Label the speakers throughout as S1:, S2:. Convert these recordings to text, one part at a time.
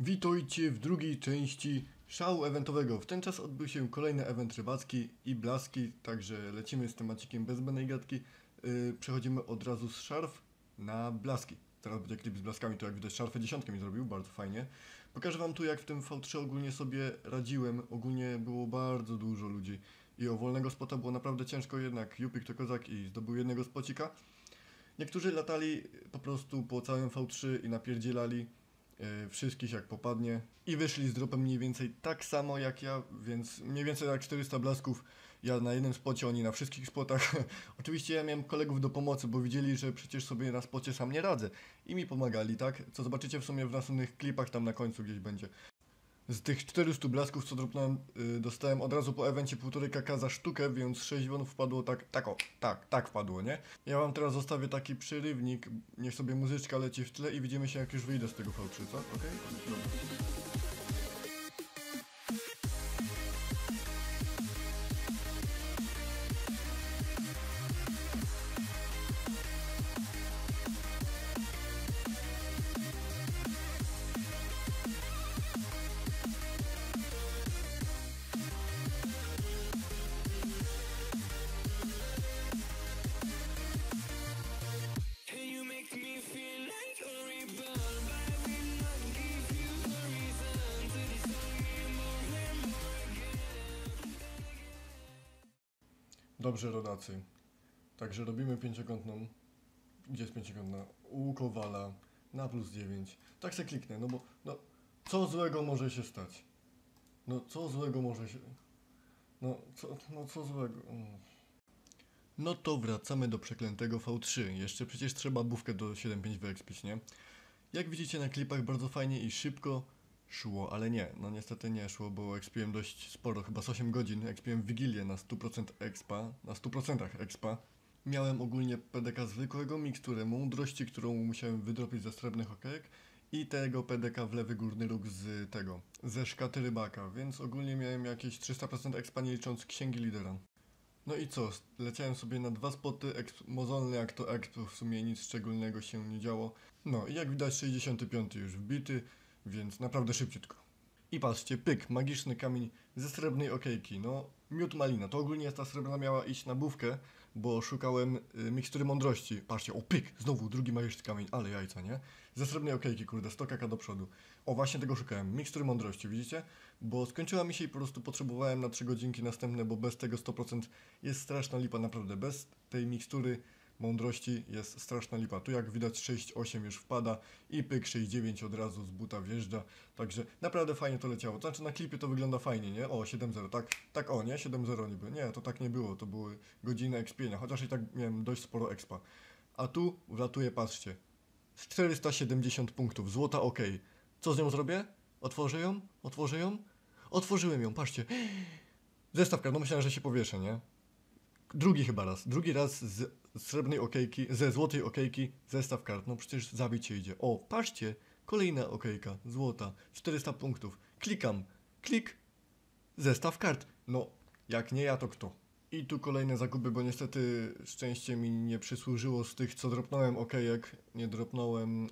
S1: Witajcie w drugiej części szału eventowego. W ten czas odbył się kolejny event rybacki i blaski, także lecimy z temacikiem bez zbędnej gadki. Yy, przechodzimy od razu z szarf na blaski. Teraz będzie klip z blaskami, to jak widać szarfę dziesiątkę mi zrobił, bardzo fajnie. Pokażę wam tu jak w tym V3 ogólnie sobie radziłem. Ogólnie było bardzo dużo ludzi i o wolnego spota było naprawdę ciężko, jednak Jupik to kozak i zdobył jednego spocika. Niektórzy latali po prostu po całym V3 i napierdzielali E, wszystkich jak popadnie i wyszli z dropem mniej więcej tak samo jak ja, więc mniej więcej jak 400 blasków ja na jednym spocie, oni na wszystkich spotach. Oczywiście ja miałem kolegów do pomocy, bo widzieli, że przecież sobie na spocie sam nie radzę i mi pomagali, tak? Co zobaczycie w sumie w następnych klipach tam na końcu gdzieś będzie. Z tych 400 blasków, co dropnąłem, yy, dostałem od razu po evencie 1,5 kk za sztukę, więc 6 wonów wpadło tak, tak o, tak, tak wpadło, nie? Ja wam teraz zostawię taki przerywnik, niech sobie muzyczka leci w tle i widzimy się jak już wyjdę z tego v co? Okej? Okay? Dobrze, rodacy. Także robimy pięciokątną. Gdzie jest pięciokątna? U Kowala na plus 9. Tak se kliknę, no bo no, co złego może się stać? No co złego może się... No co, no, co złego... Mm. No to wracamy do przeklętego V3. Jeszcze przecież trzeba bufkę do 7.5 wyekspić, nie? Jak widzicie na klipach bardzo fajnie i szybko szło, ale nie, no niestety nie szło, bo expiłem dość sporo, chyba z 8 godzin, expiłem w Wigilię na 100% expa, na 100% expa. Miałem ogólnie PDK zwykłego, miksturę mądrości, którą musiałem wydropić ze srebrnych okejek i tego PDK w lewy górny róg z tego, ze szkaty rybaka, więc ogólnie miałem jakieś 300% expa nie licząc księgi lidera. No i co, leciałem sobie na dwa spoty, exp, mozolny jak to exp, w sumie nic szczególnego się nie działo. No i jak widać 65 już wbity, więc naprawdę szybciutko. I patrzcie, pyk, magiczny kamień ze srebrnej okejki, no miód malina. To ogólnie ta srebrna miała iść na bówkę, bo szukałem y, mikstury mądrości. Patrzcie, o pyk, znowu drugi magiczny kamień, ale jajca, nie? Ze srebrnej okejki, kurde, 100 kaka do przodu. O, właśnie tego szukałem, mikstury mądrości, widzicie? Bo skończyła mi się i po prostu potrzebowałem na 3 godzinki następne, bo bez tego 100% jest straszna lipa, naprawdę. Bez tej mikstury mądrości jest straszna lipa. Tu jak widać 6,8 już wpada i pyk 6,9 od razu z buta wjeżdża. Także naprawdę fajnie to leciało. Znaczy na klipie to wygląda fajnie, nie? O, 7,0, tak, tak o, nie? 7,0 niby. Nie, to tak nie było, to były godziny ekspienia, chociaż i tak miałem dość sporo expa. A tu wlatuje, patrzcie, 470 punktów, złota ok. Co z nią zrobię? Otworzę ją? Otworzę ją? Otworzyłem ją, patrzcie. Zestawka, no myślałem, że się powieszę, nie? Drugi chyba raz. Drugi raz z z srebrnej okejki, ze złotej okejki zestaw kart. No przecież zabić się idzie. O, patrzcie, kolejna okejka, złota, 400 punktów. Klikam, klik, zestaw kart. No, jak nie ja, to kto? I tu kolejne zakupy, bo niestety szczęście mi nie przysłużyło z tych, co dropnąłem okejek. Nie dropnąłem yy,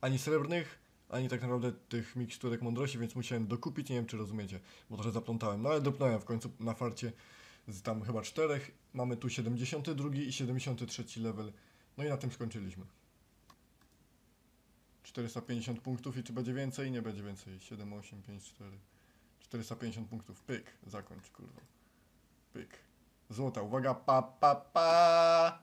S1: ani srebrnych, ani tak naprawdę tych miksturek mądrości, więc musiałem dokupić, nie wiem czy rozumiecie, bo trochę zaplątałem, no ale dopnąłem w końcu na farcie z tam chyba czterech. Mamy tu 72 i 73 level. No i na tym skończyliśmy. 450 punktów i czy będzie więcej? Nie będzie więcej. 7, 8, 5, 4. 450 punktów. Pyk. Zakończ, kurwa. Pyk. Złota. Uwaga, pa, pa, pa!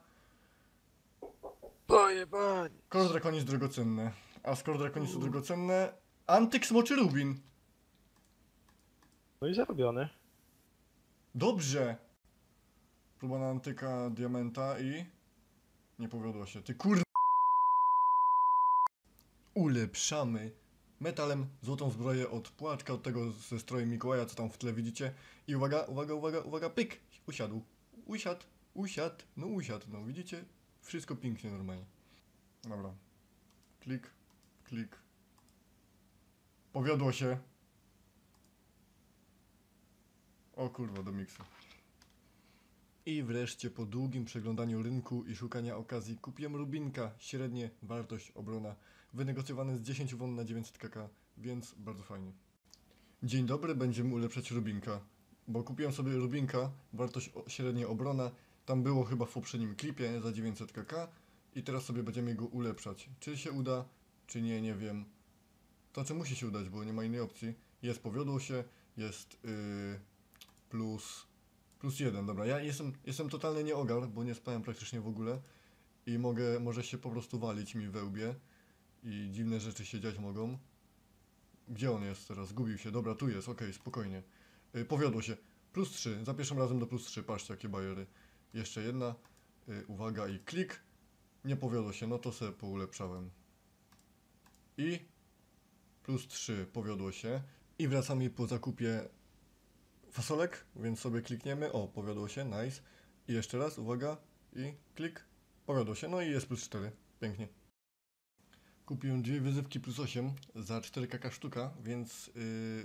S1: Pojebanie! Kordrakon jest drogocenny. A skoro drakoni są drogocenne, antyk smoczy rubin. No i zarobiony. Dobrze! Próba na antyka diamenta i... Nie powiodła się. Ty kur... Ulepszamy metalem złotą zbroję od płaczka, od tego ze strojem Mikołaja, co tam w tle widzicie. I uwaga, uwaga, uwaga, uwaga, pyk! Usiadł. Usiadł, usiadł, no usiadł, no widzicie? Wszystko pięknie, normalnie. Dobra. Klik, klik. Powiodło się. O kurwa, do miksu. I wreszcie po długim przeglądaniu rynku i szukania okazji kupiłem Rubinka, średnie wartość obrona, wynegocjowany z 10 won na 900 kk, więc bardzo fajnie. Dzień dobry, będziemy ulepszać Rubinka, bo kupiłem sobie Rubinka, wartość średnia obrona, tam było chyba w poprzednim klipie za 900 kk i teraz sobie będziemy go ulepszać. Czy się uda, czy nie, nie wiem. To czy musi się udać, bo nie ma innej opcji. Jest, powiodło się, jest... Yy plus, plus jeden, dobra. Ja jestem, jestem totalny nieogar, bo nie spałem praktycznie w ogóle i mogę, może się po prostu walić mi we łbie i dziwne rzeczy się dziać mogą. Gdzie on jest teraz? Zgubił się. Dobra, tu jest, okej, okay, spokojnie. Y, powiodło się. Plus 3, za pierwszym razem do plus 3, patrzcie jakie bajery. Jeszcze jedna, y, uwaga i klik. Nie powiodło się, no to sobie poulepszałem. I plus 3 powiodło się. I wracamy po zakupie fasolek, więc sobie klikniemy. O, powiodło się, nice. I jeszcze raz, uwaga, i klik, powiodło się. No i jest plus 4, pięknie. Kupiłem dwie wyzywki plus 8 za 4 kaka sztuka, więc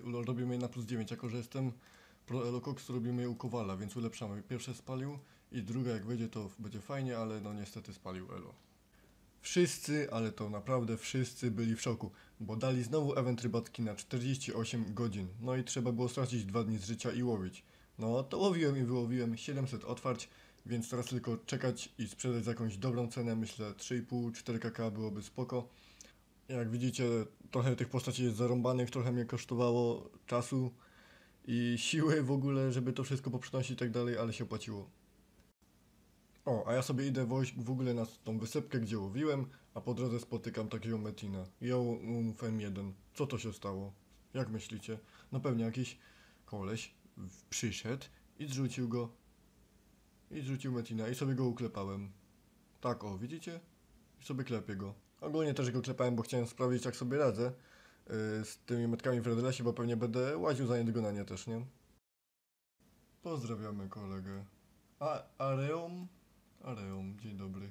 S1: yy, robimy je na plus 9. Jako, że jestem pro Elocox, robimy je u Kowala, więc ulepszamy. Pierwsze spalił i druga jak wyjdzie, to będzie fajnie, ale no niestety spalił Elo. Wszyscy, ale to naprawdę wszyscy byli w szoku, bo dali znowu event rybatki na 48 godzin, no i trzeba było stracić dwa dni z życia i łowić. No to łowiłem i wyłowiłem 700 otwarć, więc teraz tylko czekać i sprzedać za jakąś dobrą cenę, myślę 3,5-4 kk byłoby spoko. Jak widzicie, trochę tych postaci jest zarąbanych, trochę mnie kosztowało czasu i siły w ogóle, żeby to wszystko poprzenosić i tak dalej, ale się opłaciło. O, a ja sobie idę w ogóle na tą wysepkę, gdzie łowiłem, a po drodze spotykam takiego Metina. Yo, um, FM1. Co to się stało? Jak myślicie? No pewnie jakiś koleś przyszedł i zrzucił go. I zrzucił Metina i sobie go uklepałem. Tak, o, widzicie? I sobie klepię go. Ogólnie też go klepałem, bo chciałem sprawdzić, jak sobie radzę yy, z tymi metkami w Redlesie, bo pewnie będę łaził za niedgonanie też, nie? Pozdrawiamy kolegę. A Areum Areum, dzień dobry.